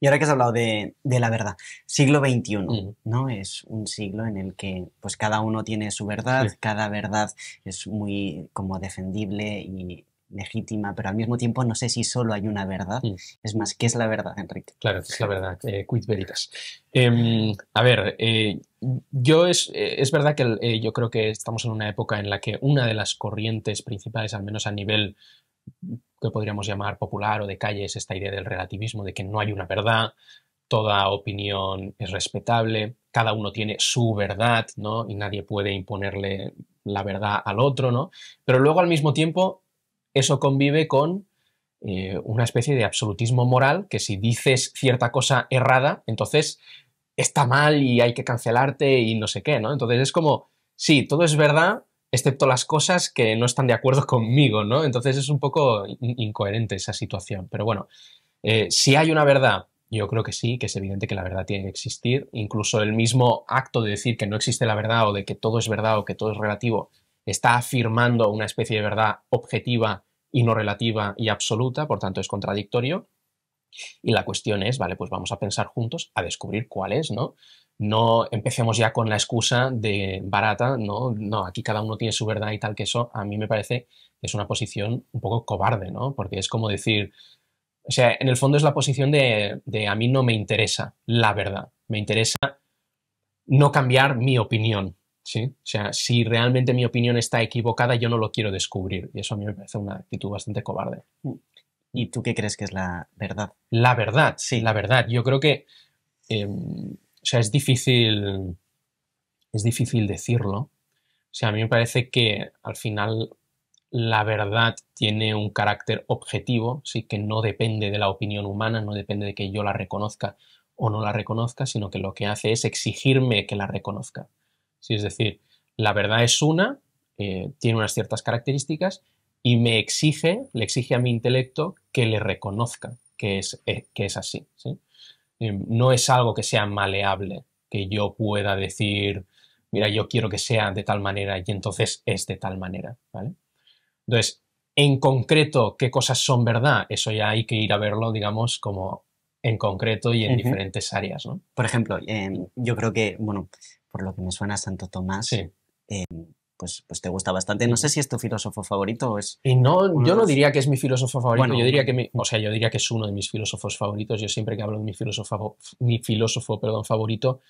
Y ahora que has hablado de, la verdad, siglo XXI, ¿no? Es un siglo en el que pues cada uno tiene su verdad, cada verdad es muy como defendible y legítima, pero al mismo tiempo no sé si solo hay una verdad. Mm. Es más, ¿qué es la verdad, Enrique? Claro, es la verdad? Eh, veritas. Em, a ver, eh, yo eh, es, verdad que eh, yo creo que estamos en una época en la que una de las corrientes principales, al menos a nivel que podríamos llamar popular o de calle esta idea del relativismo, de que no hay una verdad, toda opinión es respetable, cada uno tiene su verdad, ¿no? Y nadie puede imponerle la verdad al otro, ¿no? Pero luego al mismo tiempo eso convive con eh, una especie de absolutismo moral, que si dices cierta cosa errada, entonces está mal y hay que cancelarte y no sé qué, ¿no? Entonces es como, sí, todo es verdad, excepto las cosas que no están de acuerdo conmigo, ¿no? Entonces es un poco incoherente esa situación. Pero bueno, eh, si hay una verdad, yo creo que sí, que es evidente que la verdad tiene que existir. Incluso el mismo acto de decir que no existe la verdad o de que todo es verdad o que todo es relativo, está afirmando una especie de verdad objetiva y no relativa y absoluta, por tanto es contradictorio. Y la cuestión es, vale, pues vamos a pensar juntos a descubrir cuál es, ¿no? No empecemos ya con la excusa de barata, ¿no? No, aquí cada uno tiene su verdad y tal, que eso a mí me parece que es una posición un poco cobarde, ¿no? Porque es como decir, o sea, en el fondo es la posición de, de a mí no me interesa la verdad, me interesa no cambiar mi opinión, ¿sí? O sea, si realmente mi opinión está equivocada, yo no lo quiero descubrir. Y eso a mí me parece una actitud bastante cobarde. Mm. ¿Y tú qué crees que es la verdad? La verdad, sí. La verdad. Yo creo que. Eh, o sea, es difícil. Es difícil decirlo. O sea, a mí me parece que al final la verdad tiene un carácter objetivo, sí que no depende de la opinión humana, no depende de que yo la reconozca o no la reconozca, sino que lo que hace es exigirme que la reconozca. es decir, la verdad es una, eh, tiene unas ciertas características y me exige, le exige a mi intelecto que le reconozca que es, eh, que es así. Em, no es algo que sea maleable, que yo pueda decir, mira, yo quiero que sea de tal manera y entonces es de tal manera. Entonces, en concreto, qué cosas son verdad, eso ya hay que ir a verlo, digamos, como en concreto y en diferentes áreas. Por ejemplo, em, yo creo que, bueno, por lo que me suena Santo Tomás, em, pues, pues, te gusta bastante. No sé si es tu filósofo favorito o es... Y no, yo no diría que es mi filósofo favorito, yo diría que, o sea, yo diría que es uno de mis filósofos favoritos. Yo siempre que hablo de mi filósofo, mi filósofo perdón, favorito,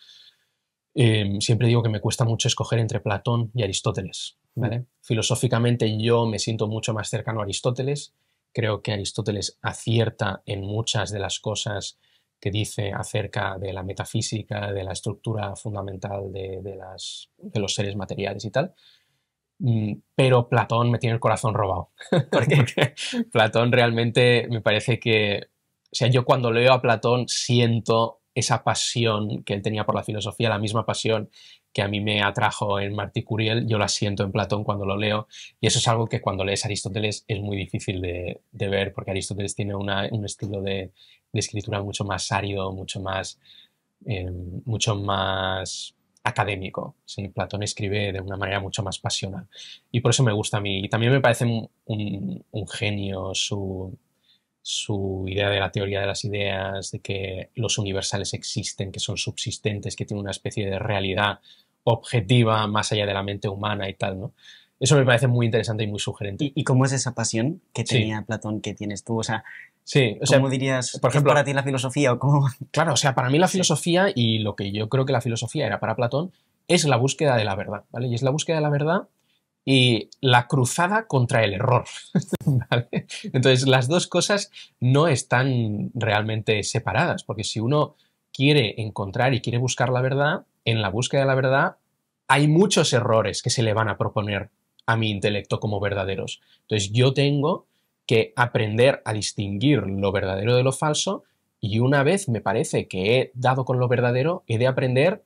em, siempre digo que me cuesta mucho escoger entre Platón y Aristóteles. ¿vale? Mm. Filosóficamente yo me siento mucho más cercano a Aristóteles. Creo que Aristóteles acierta en muchas de las cosas que dice acerca de la metafísica, de la estructura fundamental de, de, las, de los seres materiales y tal. Mm, pero Platón me tiene el corazón robado, porque Platón realmente me parece que, o sea, yo cuando leo a Platón siento esa pasión que él tenía por la filosofía, la misma pasión que a mí me atrajo en Martí Curiel, yo la siento en Platón cuando lo leo, y eso es algo que cuando lees Aristóteles es muy difícil de, ver, porque Aristóteles tiene un estilo de, escritura mucho más árido, mucho más, em, mucho más académico. ¿sí? Platón escribe de una manera mucho más pasional. Y por eso me gusta a mí. Y también me parece un, genio su, su idea de la teoría de las ideas, de que los universales existen, que son subsistentes, que tienen una especie de realidad objetiva más allá de la mente humana y tal, ¿no? Eso me parece muy interesante y muy sugerente. ¿Y, cómo es esa pasión que tenía Platón que tienes tú? O sea, sí, o sea, ¿cómo dirías por ejemplo, para ti la filosofía? O cómo? Claro, o sea, para mí la filosofía y lo que yo creo que la filosofía era para Platón es la búsqueda de la verdad, ¿vale? Y es la búsqueda de la verdad y la cruzada contra el error. ¿vale? Entonces, las dos cosas no están realmente separadas, porque si uno quiere encontrar y quiere buscar la verdad, en la búsqueda de la verdad hay muchos errores que se le van a proponer a mi intelecto como verdaderos. Entonces yo tengo que aprender a distinguir lo verdadero de lo falso y una vez me parece que he dado con lo verdadero, he de aprender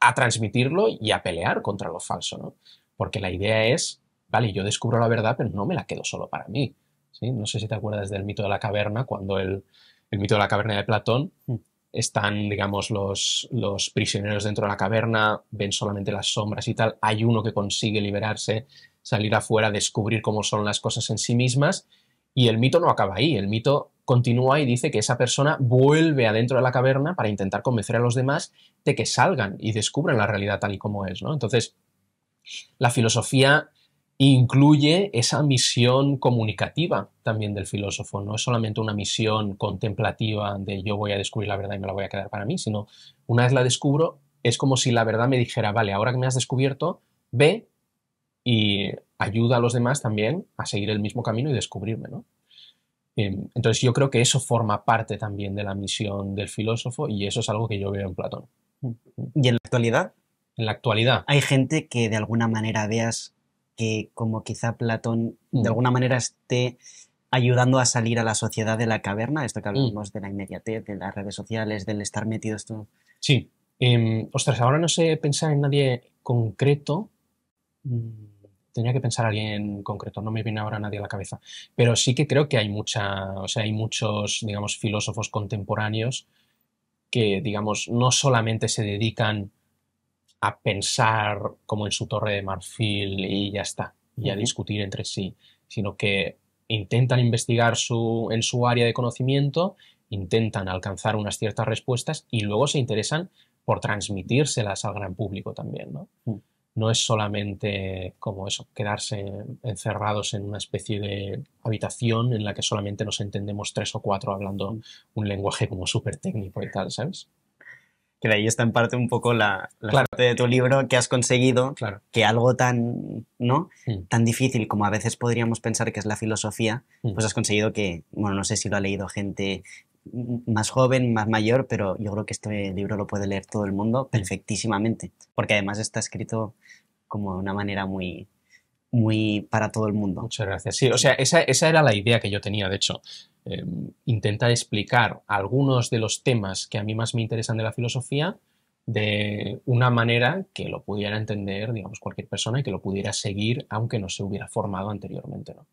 a transmitirlo y a pelear contra lo falso, ¿no? Porque la idea es, vale, yo descubro la verdad, pero no me la quedo solo para mí. ¿sí? No sé si te acuerdas del mito de la caverna, cuando el, el mito de la caverna de Platón, mm están, digamos, los, prisioneros dentro de la caverna, ven solamente las sombras y tal, hay uno que consigue liberarse, salir afuera, descubrir cómo son las cosas en sí mismas, y el mito no acaba ahí, el mito continúa y dice que esa persona vuelve adentro de la caverna para intentar convencer a los demás de que salgan y descubran la realidad tal y como es, ¿no? Entonces, la filosofía incluye esa misión comunicativa también del filósofo. No es solamente una misión contemplativa de yo voy a descubrir la verdad y me la voy a quedar para mí, sino una vez la descubro, es como si la verdad me dijera, vale, ahora que me has descubierto, ve y ayuda a los demás también a seguir el mismo camino y descubrirme, ¿no? Em, entonces yo creo que eso forma parte también de la misión del filósofo y eso es algo que yo veo en Platón. Mm. ¿Y en la actualidad? En la actualidad. Hay gente que de alguna manera veas que como quizá Platón de mm. alguna manera esté ayudando a salir a la sociedad de la caverna, esto que hablamos mm. de la inmediatez, de las redes sociales, del estar metido esto... Sí. Em, ostras, ahora no sé pensar en nadie concreto. Mm, tenía que pensar en alguien concreto, no me viene ahora nadie a la cabeza. Pero sí que creo que hay mucha, o sea, hay muchos, digamos, filósofos contemporáneos que, digamos, no solamente se dedican a pensar como en su torre de marfil y ya está, y a discutir entre sí, sino que intentan investigar en su área de conocimiento, intentan alcanzar unas ciertas respuestas y luego se interesan por transmitírselas al gran público también, ¿no? Mm. No es solamente como eso, quedarse encerrados en una especie de habitación en la que solamente nos entendemos tres o cuatro hablando mm. un lenguaje como súper técnico y tal, ¿sabes? que de ahí está en parte un poco la, parte de tu libro que has conseguido que algo tan no mm. tan difícil como a veces podríamos pensar que es la filosofía mm. pues has conseguido que bueno no sé si lo ha leído gente más joven, más mayor, pero yo creo que este libro lo puede leer todo el mundo mm. perfectísimamente, porque además está escrito como de una manera muy, muy para todo el mundo. Muchas gracias. Sí, o sea, esa, esa era la idea que yo tenía, de hecho. Em, intentar explicar algunos de los temas que a mí más me interesan de la filosofía de una manera que lo pudiera entender, digamos, cualquier persona y que lo pudiera seguir aunque no se hubiera formado anteriormente. ¿no?